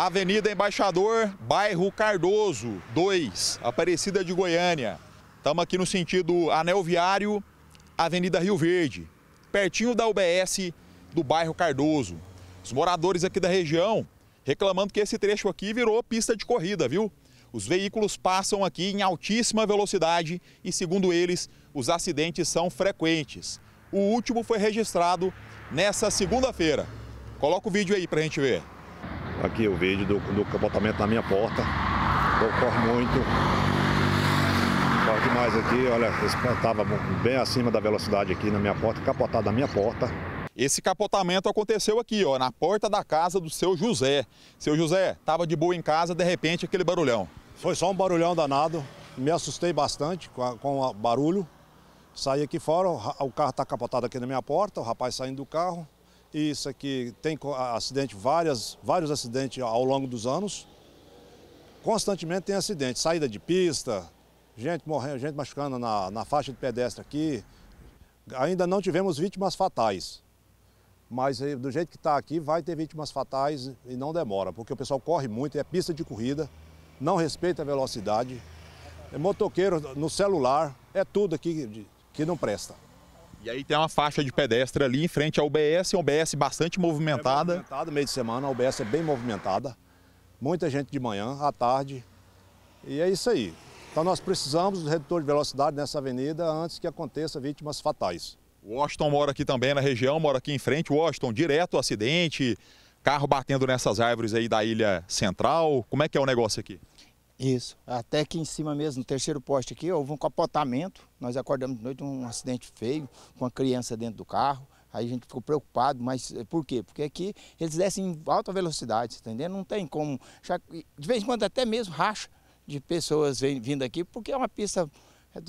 Avenida Embaixador, bairro Cardoso 2, Aparecida de Goiânia. Estamos aqui no sentido Anel Viário, Avenida Rio Verde, pertinho da UBS do bairro Cardoso. Os moradores aqui da região reclamando que esse trecho aqui virou pista de corrida, viu? Os veículos passam aqui em altíssima velocidade e, segundo eles, os acidentes são frequentes. O último foi registrado nessa segunda-feira. Coloca o vídeo aí para a gente ver. Aqui o vídeo do, do capotamento na minha porta. Ocorre muito. Corre demais aqui, olha, estava bem acima da velocidade aqui na minha porta, capotado na minha porta. Esse capotamento aconteceu aqui, ó, na porta da casa do seu José. Seu José estava de boa em casa, de repente aquele barulhão. Foi só um barulhão danado, me assustei bastante com, a, com o barulho. Saí aqui fora, o, o carro está capotado aqui na minha porta, o rapaz saindo do carro. Isso aqui tem acidente, várias, vários acidentes ao longo dos anos. Constantemente tem acidente, saída de pista, gente morrendo, gente machucando na, na faixa de pedestre aqui. Ainda não tivemos vítimas fatais. Mas do jeito que está aqui, vai ter vítimas fatais e não demora, porque o pessoal corre muito, é pista de corrida, não respeita a velocidade, é motoqueiro no celular, é tudo aqui que não presta. E aí tem uma faixa de pedestre ali em frente ao UBS, uma UBS bastante movimentada. É movimentada, meio de semana, a UBS é bem movimentada. Muita gente de manhã, à tarde. E é isso aí. Então nós precisamos do redutor de velocidade nessa avenida antes que aconteça vítimas fatais. Washington mora aqui também na região, mora aqui em frente. Washington, direto acidente, carro batendo nessas árvores aí da ilha central. Como é que é o negócio aqui? Isso, até aqui em cima mesmo, no terceiro poste aqui, houve um capotamento. Nós acordamos de noite um acidente feio, com a criança dentro do carro. Aí a gente ficou preocupado, mas eh, por quê? Porque aqui eles descem em alta velocidade, tá entendeu? Não tem como. De vez em quando até mesmo racha de pessoas vindo aqui, porque é uma pista. É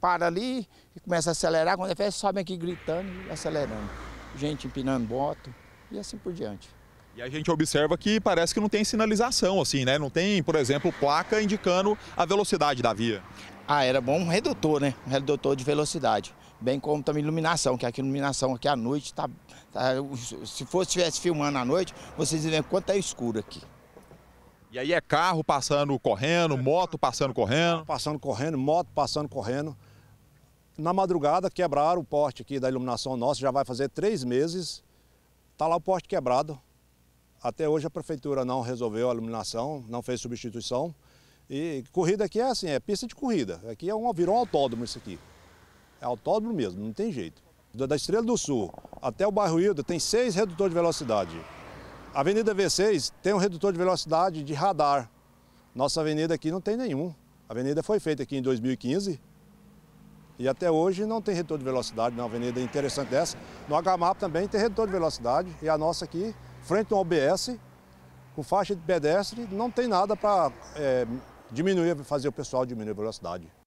para ali e começa a acelerar, quando é festa, sobem aqui gritando e acelerando. Gente empinando moto e assim por diante. E a gente observa que parece que não tem sinalização, assim, né? Não tem, por exemplo, placa indicando a velocidade da via. Ah, era bom um redutor, né? Um redutor de velocidade. Bem como também iluminação, que aqui iluminação aqui à noite tá, tá se fosse estivesse filmando à noite, vocês iriam quanto é escuro aqui. E aí é carro passando correndo, moto passando correndo. Passando correndo, moto passando correndo. Na madrugada quebraram o porte aqui da iluminação nossa, já vai fazer três meses. Tá lá o porte quebrado, até hoje a prefeitura não resolveu a iluminação, não fez substituição. E corrida aqui é assim, é pista de corrida. Aqui é um, virou um autódromo isso aqui. É autódromo mesmo, não tem jeito. Da Estrela do Sul até o bairro Hilda tem seis redutores de velocidade. A Avenida V6 tem um redutor de velocidade de radar. Nossa avenida aqui não tem nenhum. A avenida foi feita aqui em 2015 e até hoje não tem redutor de velocidade. Uma avenida interessante dessa. No HMAP também tem redutor de velocidade e a nossa aqui frente a um OBS, com faixa de pedestre, não tem nada para é, diminuir, fazer o pessoal diminuir a velocidade.